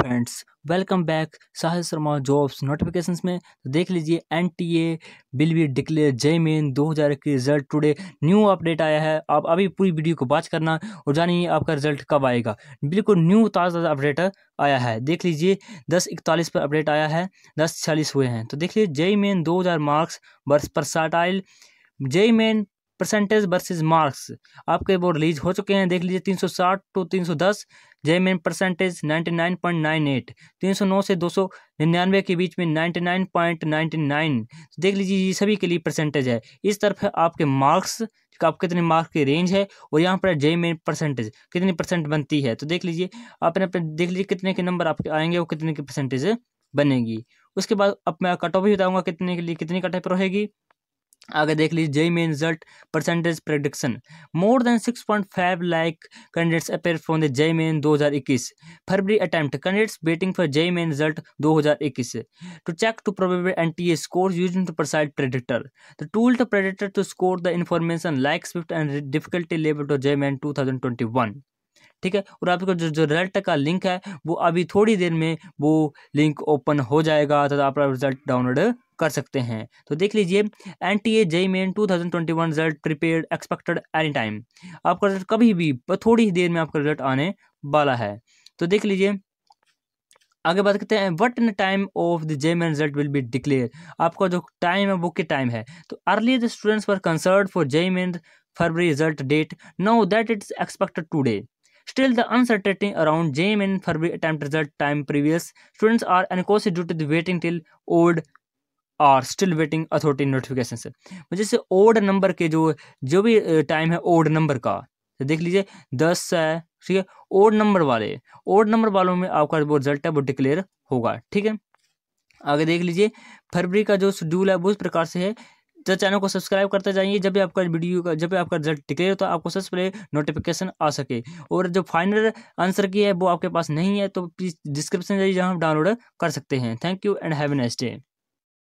friends welcome back Sahil Sharma jobs notifications में तो देख लीजिए N T A will be declare JEE main दो हज़ार इक्कीस रिजल्ट टुडे न्यू अपडेट आया है आप अभी पूरी वीडियो को बात करना और जानिए आपका रिजल्ट कब आएगा बिल्कुल न्यू ताज़ा अपडेट आया है देख लीजिए दस इकतालीस पर अपडेट आया है दस छियालीस हुए हैं तो देख लीजिए जय मेन दो हज़ार मार्क्स वर्ष परसाटाइल जय मेन परसेंटेज वर्सेस मार्क्स आपके वो रिलीज हो चुके हैं देख लीजिए 360 टू 310 जय मेन परसेंटेज नाइन्टी 309 से 299 के बीच में 99.99 देख लीजिए ये सभी के लिए परसेंटेज है इस तरफ है आपके मार्क्स आप कितने मार्क्स की रेंज है और यहाँ पर जय मेन परसेंटेज कितनी परसेंट बनती है तो देख लीजिए आपने अपने देख लीजिए कितने के नंबर आपके आएंगे और कितने की परसेंटेज बनेगी उसके बाद अब मैं कट ऑफ भी बताऊँगा कितने के लिए कितनी कट ऑफ रहेगी आगे देख लीजिए JEE main result percentage prediction more than six point five like candidates appear from the दो मेन इक्कीस February attempt candidates waiting for JEE main result इक्कीस to check to probable N T A score using to precise predictor the tool to predictor to score the information like swift and difficulty level to JEE main to ठीक है और आपको जो जो result का link है वो अभी थोड़ी देर में वो लिंक ओपन हो जाएगा तो आप रिजल्ट डाउनलोड कर सकते हैं तो देख लीजिए N T A JEE main two thousand twenty one result prepare expected any time आपका रिजल्ट कभी भी थोड़ी ही देर में आपका रिजल्ट आने वाला है तो देख लीजिए आगे बात करते हैं what in time of the JEE main result will be declare आपका जो टाइम है वो के टाइम है तो early the students were concerned for JEE main February result date know that it's expected today Still, the uncertainty around JM and February attempt result time previous students are unconscious due to the waiting till old और still waiting authority notification से मुझे से odd number के जो जो भी time है odd number का तो देख लीजिए दस है ठीक है ओड नंबर वाले ओड नंबर वालों में आपका जो रिजल्ट है वो डिक्लेयर होगा ठीक है आगे देख लीजिए फरवरी का जो शेड्यूल है वो इस प्रकार से है तो चैनल को सब्सक्राइब करते जाइए जब भी आपका वीडियो का जब भी आपका रिजल्ट निकले तो आपको सबसे पहले नोटिफिकेशन आ सके और जो फाइनल आंसर की है वो आपके पास नहीं है तो प्लीज़ डिस्क्रिप्शन जहाँ डाउनलोड कर सकते हैं thank you and have a nice next day